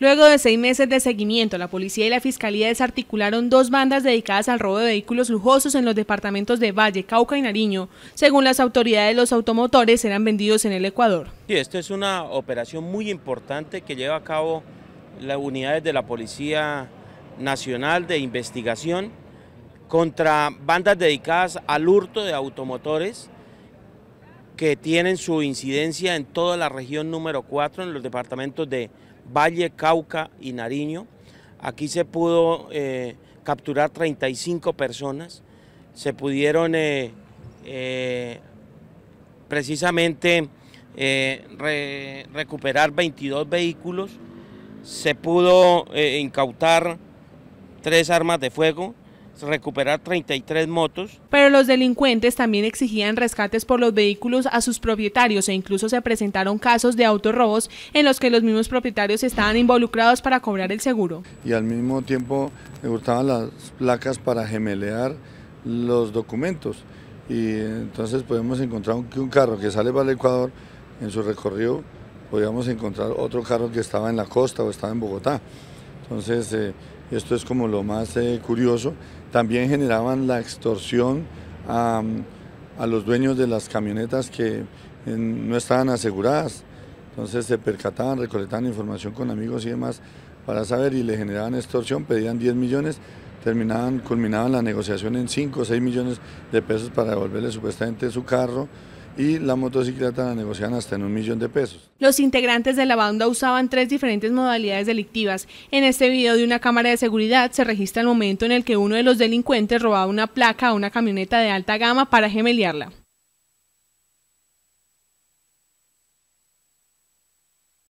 Luego de seis meses de seguimiento, la policía y la fiscalía desarticularon dos bandas dedicadas al robo de vehículos lujosos en los departamentos de Valle, Cauca y Nariño. Según las autoridades, los automotores eran vendidos en el Ecuador. Y esta es una operación muy importante que lleva a cabo las unidades de la Policía Nacional de Investigación contra bandas dedicadas al hurto de automotores que tienen su incidencia en toda la región número 4, en los departamentos de Valle, Cauca y Nariño. Aquí se pudo eh, capturar 35 personas, se pudieron eh, eh, precisamente recuperar 22 vehículos, se pudo incautar tres armas de fuego, recuperar 33 motos. Pero los delincuentes también exigían rescates por los vehículos a sus propietarios e incluso se presentaron casos de autorrobos en los que los mismos propietarios estaban involucrados para cobrar el seguro. Y al mismo tiempo me gustaban las placas para gemelear los documentos y entonces podemos encontrar que un carro que sale para el Ecuador en su recorrido podíamos encontrar otro carro que estaba en la costa o estaba en Bogotá. Entonces, eh, esto es como lo más eh, curioso. También generaban la extorsión a, los dueños de las camionetas que eh, no estaban aseguradas. Entonces se percataban, recolectaban información con amigos y demás para saber y le generaban extorsión, pedían 10 millones, terminaban, culminaban la negociación en 5 o 6 millones de pesos para devolverle supuestamente su carro, y la motocicleta la negocian hasta en un millón de pesos. Los integrantes de la banda usaban tres diferentes modalidades delictivas. En este video de una cámara de seguridad se registra el momento en el que uno de los delincuentes robaba una placa a una camioneta de alta gama para gemeliarla.